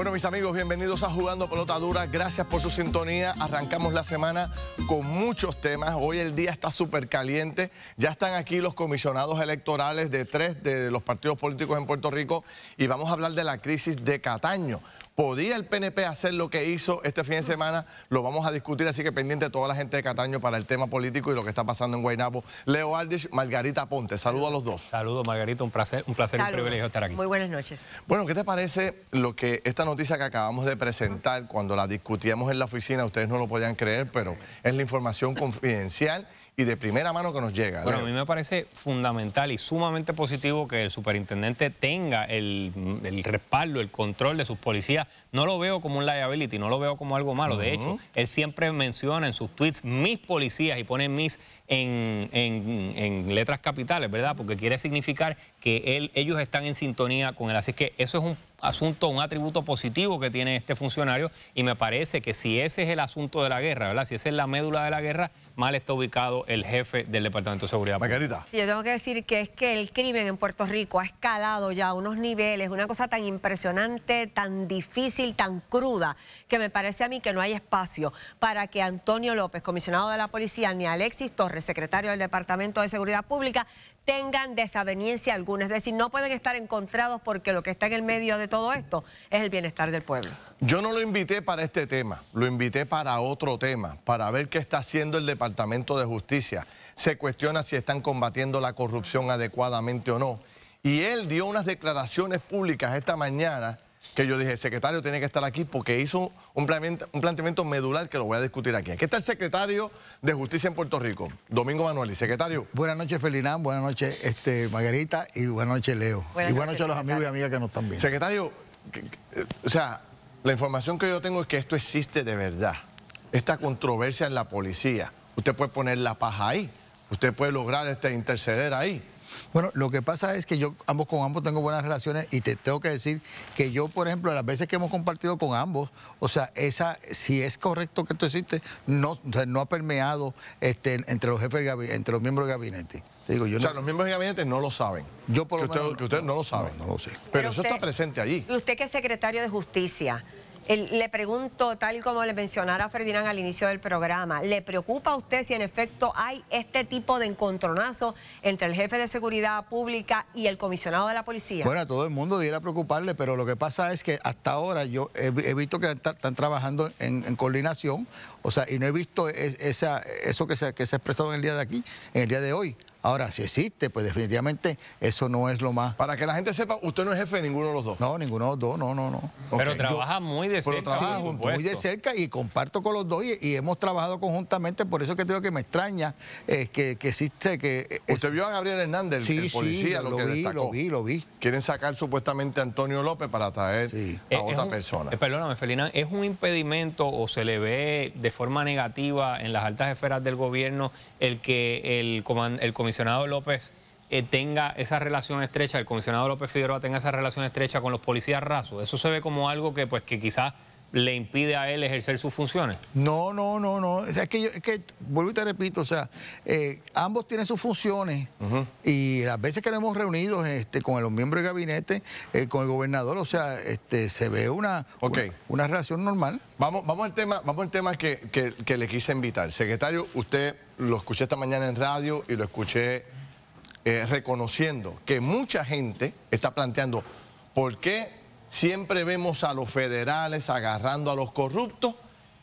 Bueno, mis amigos, bienvenidos a Jugando Pelota Dura. Gracias por su sintonía. Arrancamos la semana con muchos temas. Hoy el día está súper caliente. Ya están aquí los comisionados electorales de tres de los partidos políticos en Puerto Rico y vamos a hablar de la crisis de Cataño. ¿Podía el PNP hacer lo que hizo este fin de semana? Lo vamos a discutir, así que pendiente toda la gente de Cataño para el tema político y lo que está pasando en Guaynabo. Leo aldis Margarita Ponte, saludo a los dos. Saludos Margarita, un placer, un placer y un privilegio estar aquí. Muy buenas noches. Bueno, ¿qué te parece lo que esta noticia que acabamos de presentar, cuando la discutíamos en la oficina, ustedes no lo podían creer, pero es la información confidencial y de primera mano que nos llega. Bueno, a mí me parece fundamental y sumamente positivo que el superintendente tenga el, respaldo, el control de sus policías. No lo veo como un liability, no lo veo como algo malo. De hecho, él siempre menciona en sus tweets mis policías y pone mis en, letras capitales, ¿verdad? Porque quiere significar que ellos están en sintonía con él. Así que eso es un asunto, un atributo positivo que tiene este funcionario y me parece que si ese es el asunto de la guerra, ¿verdad? Si esa es la médula de la guerra, mal está ubicado el jefe del Departamento de Seguridad. Margarita. yo tengo que decir que es que el crimen en Puerto Rico ha escalado ya a unos niveles, una cosa tan impresionante, tan difícil, tan cruda, que me parece a mí que no hay espacio para que Antonio López, comisionado de la policía, ni Alexis Torres, secretario del Departamento de Seguridad Pública tengan desaveniencia alguna. Es decir, no pueden estar encontrados porque lo que está en el medio de todo esto es el bienestar del pueblo. Yo no lo invité para este tema, lo invité para otro tema, para ver qué está haciendo el Departamento de Justicia. Se cuestiona si están combatiendo la corrupción adecuadamente o no. Y él dio unas declaraciones públicas esta mañana que yo dije, el secretario tiene que estar aquí porque hizo un, un planteamiento medular que lo voy a discutir aquí. Aquí está el secretario de Justicia en Puerto Rico, Domingo Manuel. secretario. Buenas noches, Felinán. Buenas noches, este, Margarita. Y buenas noches, Leo. y buenas noches, a los amigos y amigas que nos están viendo. Secretario, eh, o sea, la información que yo tengo es que esto existe de verdad. Esta controversia en la policía. Usted puede poner la paja ahí. Usted puede lograr este, interceder ahí. Bueno, lo que pasa es que yo ambos con ambos tengo buenas relaciones y te tengo que decir que yo, por ejemplo, las veces que hemos compartido con ambos, o sea, esa, si es correcto que esto existe, no, no ha permeado este, entre los jefes de entre los miembros de gabinete. digo, yo o sea, los miembros de gabinete no lo saben. Yo por lo menos. Usted, no, lo saben. No, lo sé. Pero, eso está presente allí. Y usted que es secretario de Justicia le pregunto, tal como le mencionara Ferdinand al inicio del programa, ¿le preocupa a usted si en efecto hay este tipo de encontronazo entre el jefe de seguridad pública y el comisionado de la policía? Bueno, a todo el mundo debiera preocuparle, pero lo que pasa es que hasta ahora yo he, visto que están, trabajando en, coordinación, o sea, y no he visto eso que se, que se ha expresado en el día de aquí, en el día de hoy. Ahora, si existe, pues definitivamente eso no es lo más. Para que la gente sepa, usted no es jefe de ninguno de los dos. No, ninguno de los dos, no, no, no. Pero trabaja muy de cerca. muy de cerca y comparto con los dos y, hemos trabajado conjuntamente. Por eso que digo que me extraña eh, que, existe que. Eh, usted vio a Gabriel Hernández, el, policía, sí, lo, vi, lo vi, lo vi. Quieren sacar supuestamente a Antonio López para traer a otra persona. Eh, perdóname, Felina, ¿es un impedimento o se le ve de forma negativa en las altas esferas del gobierno el que el, comand, el comandante comisionado López eh, tenga esa relación estrecha, el comisionado López Figueroa tenga esa relación estrecha con los policías rasos. Eso se ve como algo que, pues, que quizás le impide a él ejercer sus funciones? No, no, no, no. es que, es que vuelvo y te repito, o sea, eh, ambos tienen sus funciones y las veces que nos hemos reunido este, con los miembros del gabinete, eh, con el gobernador, o sea, este, se ve una, una, relación normal. Vamos, vamos al tema, vamos tema que, le quise invitar. Secretario, usted lo escuché esta mañana en radio y lo escuché eh, reconociendo que mucha gente está planteando por qué Siempre vemos a los federales agarrando a los corruptos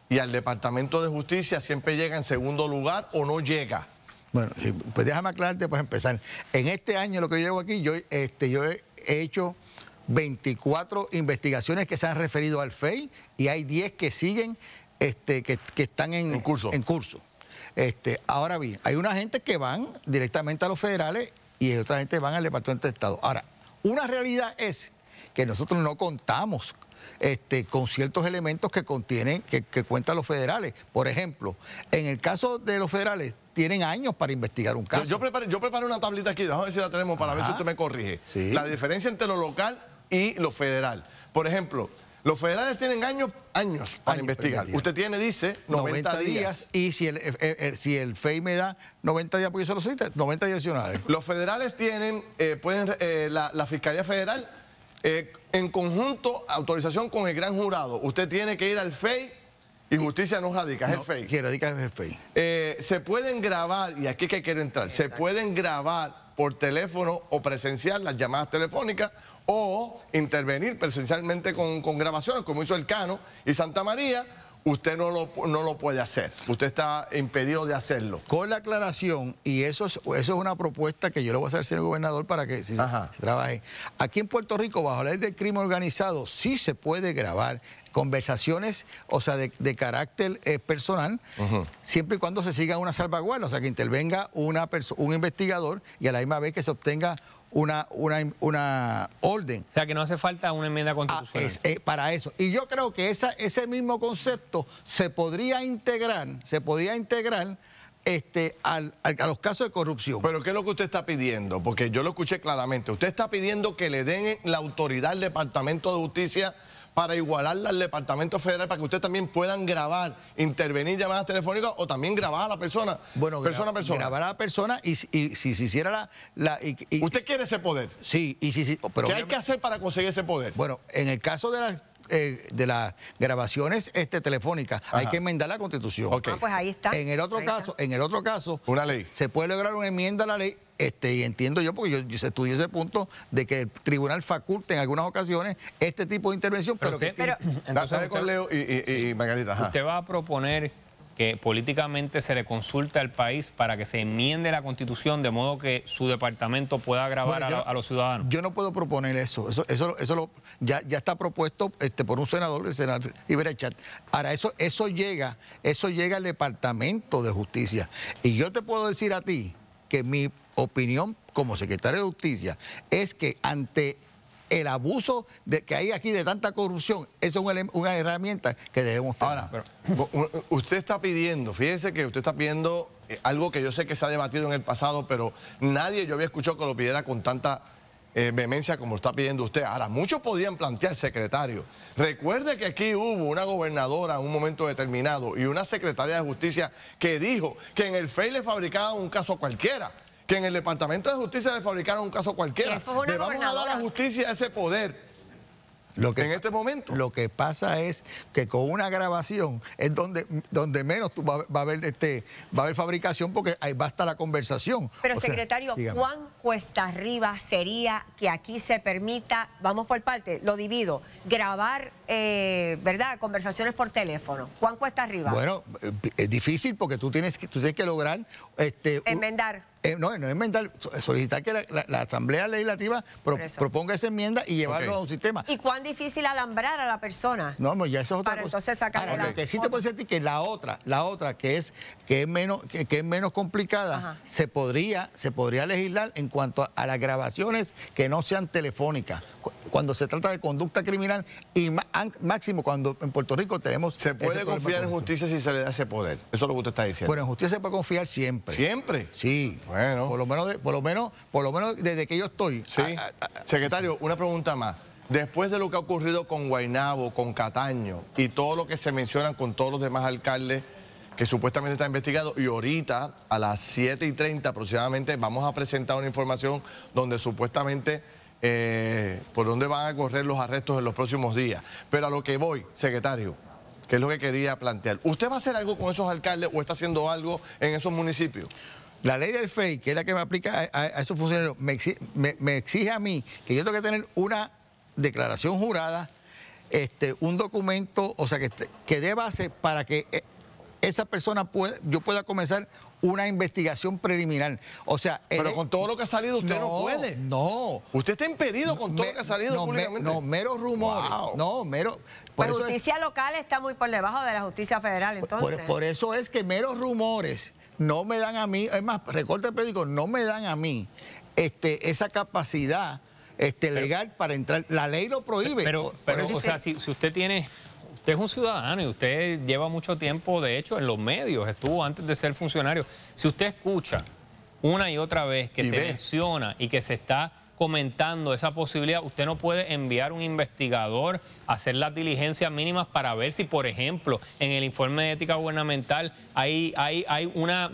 y al Departamento de Justicia siempre llega en segundo lugar o no llega. Bueno, pues déjame aclararte para empezar. En este año, lo que yo llevo aquí, yo, este, yo he hecho 24 investigaciones que se han referido al FEI y hay 10 que siguen, este, que, están en, curso. en curso. Este, ahora bien, hay una gente que van directamente a los federales y otra gente van al Departamento de Estado. Ahora, una realidad es que nosotros no contamos este, con ciertos elementos que contienen, que, que cuentan los federales. Por ejemplo, en el caso de los federales, tienen años para investigar un caso. Yo, yo, preparé, una tablita aquí, vamos a ver si la tenemos para ver si usted me corrige. La diferencia entre lo local y lo federal. Por ejemplo, los federales tienen años, años para investigar. usted tiene, dice, 90, días. Y si el, si el FEI me da 90 días, porque yo se lo 90 días adicionales. Los federales tienen, eh, pueden, eh, la Fiscalía Federal eh, en conjunto, autorización con el gran jurado. Usted tiene que ir al FEI y justicia no radica, es el FEI. Que radica es el FEI. Eh, se pueden grabar, y aquí es que quiero entrar, se pueden grabar por teléfono o presenciar las llamadas telefónicas o intervenir presencialmente con, con grabaciones, como hizo el Cano y Santa María, usted no lo, no lo puede hacer. Usted está impedido de hacerlo. Con la aclaración, y eso es, eso es una propuesta que yo le voy a hacer al señor gobernador para que se trabaje. Aquí en Puerto Rico, bajo la ley del crimen organizado, sí se puede grabar conversaciones, o sea, de, carácter eh, personal, siempre y cuando se siga una salvaguarda, o sea, que intervenga una un investigador y a la misma vez que se obtenga una, una, orden. O sea, que no hace falta una enmienda ah, constitucional. Eh, para eso. Y yo creo que ese mismo concepto se podría integrar, se podría integrar este, a los casos de corrupción. Pero ¿qué es lo que usted está pidiendo? Porque yo lo escuché claramente. Usted está pidiendo que le den la autoridad al Departamento de Justicia para igualarla al Departamento Federal para que ustedes también puedan grabar, intervenir llamadas telefónicas o también grabar a la persona. Bueno, persona. Grabar a la persona y, y si se hiciera la. la y, ¿Usted quiere ese poder? Sí, y si. Oh, pero ¿Qué hay que hacer para conseguir ese poder? Bueno, en el caso de las eh, de las grabaciones este, telefónicas. Hay que enmendar la constitución. Ah, pues ahí está. En el otro caso, en el otro caso, una ley. Se puede lograr una enmienda a la ley este, y entiendo yo, porque yo, estudié ese punto, de que el tribunal faculte en algunas ocasiones este tipo de intervención, pero, que, pero entonces y, Margarita. Usted va a proponer que políticamente se le consulte al país para que se enmiende la constitución de modo que su departamento pueda agravar a, los ciudadanos. Yo no puedo proponer eso. Eso, eso, ya, ya está propuesto este, por un senador, el senador Chat. Ahora, eso, eso llega, eso llega al departamento de justicia. Y yo te puedo decir a ti que mi opinión como secretario de Justicia es que ante el abuso de, que hay aquí de tanta corrupción, eso es una, herramienta que debemos tener. Ahora, usted está pidiendo, fíjese que usted está pidiendo eh, algo que yo sé que se ha debatido en el pasado, pero nadie yo había escuchado que lo pidiera con tanta eh, vehemencia como está pidiendo usted. Ahora, muchos podían plantear, secretario, recuerde que aquí hubo una gobernadora en un momento determinado y una secretaria de justicia que dijo que en el FEI le fabricaban un caso cualquiera que en el Departamento de Justicia le fabricaron un caso cualquiera. le vamos a dar a la justicia ese poder lo que, en este momento. Lo que pasa es que con una grabación es donde, donde menos va, a haber este, va a haber fabricación porque ahí va hasta la conversación. Pero secretario, Juan ¿cuán cuesta arriba sería que aquí se permita, vamos por parte, lo divido, grabar, eh, ¿verdad? Conversaciones por teléfono. ¿Cuán cuesta arriba? Bueno, eh, es difícil porque tú tienes que, tú tienes que lograr... Este, Enmendar eh, no, no, no mental solicitar que la, Asamblea Legislativa proponga esa enmienda y llevarlo a un sistema. ¿Y cuán difícil alambrar a la persona? No, no ya eso es otra Para cosa. entonces sacar ah, la... lo que sí te puedo decir que la otra, la otra que es, que menos, que, menos complicada, se podría, se podría legislar en cuanto a, a, las grabaciones que no sean telefónicas. Cuando se trata de conducta criminal y máximo cuando en Puerto Rico tenemos... Se puede confiar en justicia si se le da ese poder. Eso es lo que usted está diciendo. Bueno, en justicia se puede confiar siempre. ¿Siempre? Sí. Bueno. Por lo menos, por lo menos, por lo menos desde que yo estoy. Sí. Secretario, una pregunta más. Después de lo que ha ocurrido con Guainabo, con Cataño y todo lo que se mencionan con todos los demás alcaldes que supuestamente está investigado y ahorita a las 7 y 30 aproximadamente vamos a presentar una información donde supuestamente eh, por dónde van a correr los arrestos en los próximos días. Pero a lo que voy, secretario, que es lo que quería plantear. ¿Usted va a hacer algo con esos alcaldes o está haciendo algo en esos municipios? La ley del FEI, que es la que me aplica a, esos funcionarios, me exige, me, exige, a mí que yo tengo que tener una declaración jurada, este, un documento, o sea, que, que dé base para que eh, esa persona pueda yo pueda comenzar una investigación preliminar. O sea, pero e- con todo lo que ha salido usted no, puede. No. Usted está impedido con todo lo que ha salido no, públicamente. no, meros rumores. No, mero. pero justicia local está muy por debajo de la justicia federal, por, eso es que meros rumores no me dan a mí, es más, recorte el periódico, no me dan a mí este, esa capacidad este, legal para entrar. La ley lo prohíbe. Pero, pero o sea, si, usted tiene... Usted es un ciudadano y usted lleva mucho tiempo, de hecho, en los medios, estuvo antes de ser funcionario. Si usted escucha una y otra vez que se menciona y que se está comentando esa posibilidad, usted no puede enviar un investigador a hacer las diligencias mínimas para ver si, por ejemplo, en el informe de ética gubernamental hay, hay, una,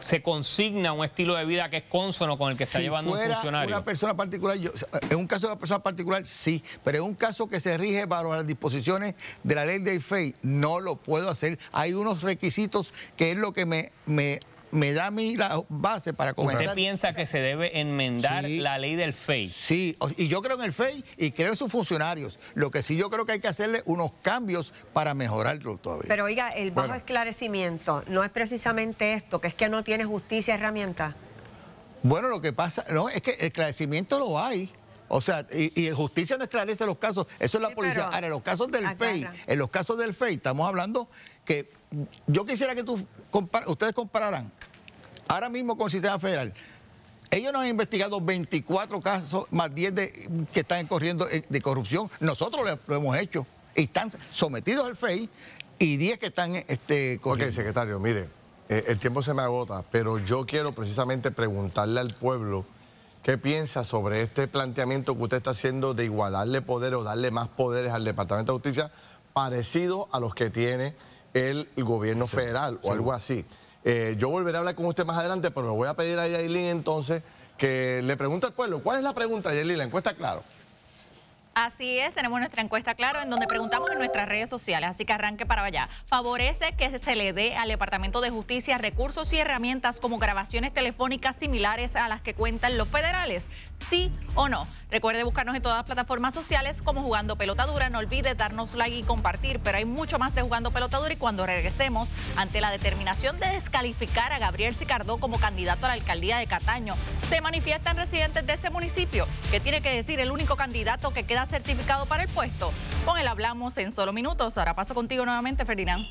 se consigna un estilo de vida que es consono con el que está llevando un funcionario. Una persona particular, en un caso de una persona particular, sí, pero en un caso que se rige bajo las disposiciones de la ley de FEI, no lo puedo hacer. Hay unos requisitos que es lo que me me da a mí la base para comenzar. ¿Usted piensa que se debe enmendar la ley del FEI? Sí, y yo creo en el FEI y creo en sus funcionarios. Lo que sí yo creo que hay que hacerle unos cambios para mejorarlo todavía. Pero oiga, el bajo esclarecimiento no es precisamente esto, que es que no tiene justicia herramienta. Bueno, lo que pasa, no, es que el esclarecimiento lo hay. O sea, y, justicia no esclarece los casos. Eso es la policía. Ahora, en los casos del FEI, en los casos del FEI, estamos hablando que yo quisiera que tú ustedes compararan ahora mismo con el sistema federal. Ellos nos han investigado 24 casos más 10 que están corriendo eh, de corrupción. Nosotros lo, hemos hecho. Y están sometidos al FEI y 10 que están este, corriendo. Ok, secretario, mire, eh, el tiempo se me agota, pero yo quiero precisamente preguntarle al pueblo qué piensa sobre este planteamiento que usted está haciendo de igualarle poder o darle más poderes al Departamento de Justicia parecido a los que tiene el gobierno federal o algo así. Eh, yo volveré a hablar con usted más adelante, pero le voy a pedir a Yailin entonces que le pregunte al pueblo. ¿Cuál es la pregunta, Yailin? La encuesta, claro. Así es, tenemos nuestra encuesta, claro, en donde preguntamos en nuestras redes sociales, así que arranque para allá. ¿Favorece que se le dé al Departamento de Justicia recursos y herramientas como grabaciones telefónicas similares a las que cuentan los federales? ¿Sí o no? Recuerde buscarnos en todas las plataformas sociales como Jugando Pelota Dura. No olvide darnos like y compartir, pero hay mucho más de Jugando Pelota Dura y cuando regresemos ante la determinación de descalificar a Gabriel Sicardó como candidato a la alcaldía de Cataño, se manifiestan residentes de ese municipio que tiene que decir el único candidato que queda certificado para el puesto. Con él hablamos en solo minutos. Ahora paso contigo nuevamente, Ferdinand.